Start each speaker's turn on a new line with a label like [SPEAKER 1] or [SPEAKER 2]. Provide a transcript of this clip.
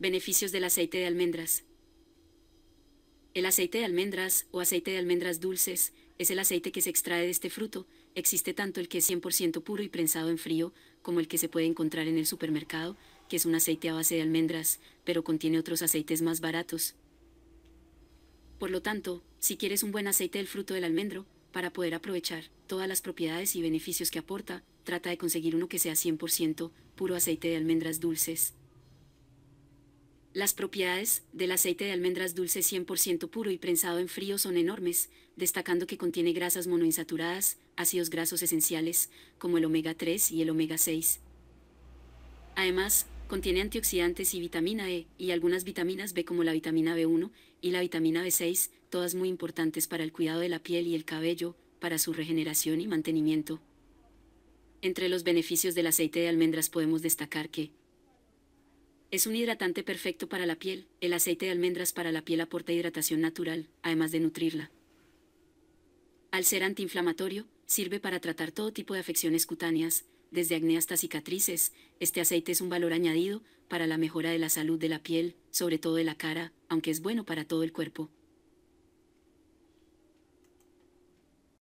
[SPEAKER 1] Beneficios del aceite de almendras. El aceite de almendras o aceite de almendras dulces es el aceite que se extrae de este fruto. Existe tanto el que es 100% puro y prensado en frío, como el que se puede encontrar en el supermercado, que es un aceite a base de almendras, pero contiene otros aceites más baratos. Por lo tanto, si quieres un buen aceite del fruto del almendro, para poder aprovechar todas las propiedades y beneficios que aporta, trata de conseguir uno que sea 100% puro aceite de almendras dulces. Las propiedades del aceite de almendras dulce 100% puro y prensado en frío son enormes, destacando que contiene grasas monoinsaturadas, ácidos grasos esenciales, como el omega 3 y el omega 6. Además, contiene antioxidantes y vitamina E, y algunas vitaminas B como la vitamina B1 y la vitamina B6, todas muy importantes para el cuidado de la piel y el cabello, para su regeneración y mantenimiento. Entre los beneficios del aceite de almendras podemos destacar que es un hidratante perfecto para la piel. El aceite de almendras para la piel aporta hidratación natural, además de nutrirla. Al ser antiinflamatorio, sirve para tratar todo tipo de afecciones cutáneas, desde acné hasta cicatrices. Este aceite es un valor añadido para la mejora de la salud de la piel, sobre todo de la cara, aunque es bueno para todo el cuerpo.